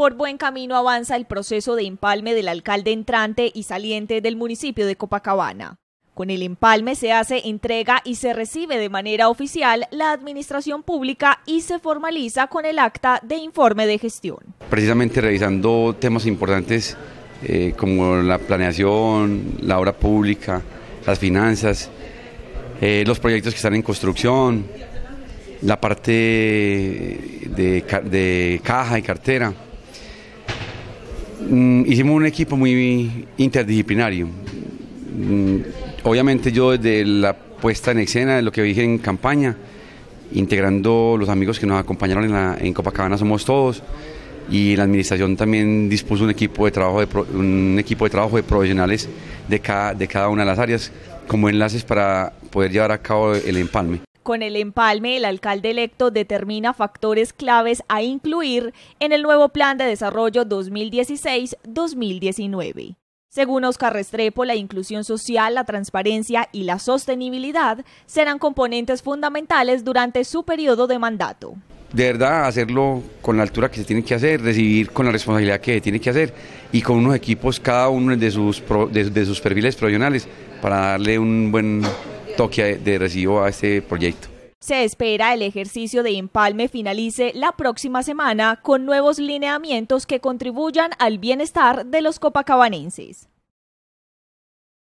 Por buen camino avanza el proceso de empalme del alcalde entrante y saliente del municipio de Copacabana. Con el empalme se hace entrega y se recibe de manera oficial la administración pública y se formaliza con el acta de informe de gestión. Precisamente revisando temas importantes eh, como la planeación, la obra pública, las finanzas, eh, los proyectos que están en construcción, la parte de caja y cartera. Mm, hicimos un equipo muy interdisciplinario. Mm, obviamente yo desde la puesta en escena, de lo que dije en campaña, integrando los amigos que nos acompañaron en, Copacabana Somos Todos, y la administración también dispuso un equipo de trabajo de, un equipo de, trabajo de profesionales de de cada una de las áreas como enlaces para poder llevar a cabo el empalme. Con el empalme, el alcalde electo determina factores claves a incluir en el nuevo Plan de Desarrollo 2016-2019. Según Oscar Restrepo, la inclusión social, la transparencia y la sostenibilidad serán componentes fundamentales durante su periodo de mandato. De verdad, hacerlo con la altura que se tiene que hacer, recibir con la responsabilidad que se tiene que hacer y con unos equipos, cada uno de sus, sus perfiles profesionales, para darle un buen que de recibo a este proyecto. Se espera el ejercicio de empalme finalice la próxima semana con nuevos lineamientos que contribuyan al bienestar de los copacabanenses.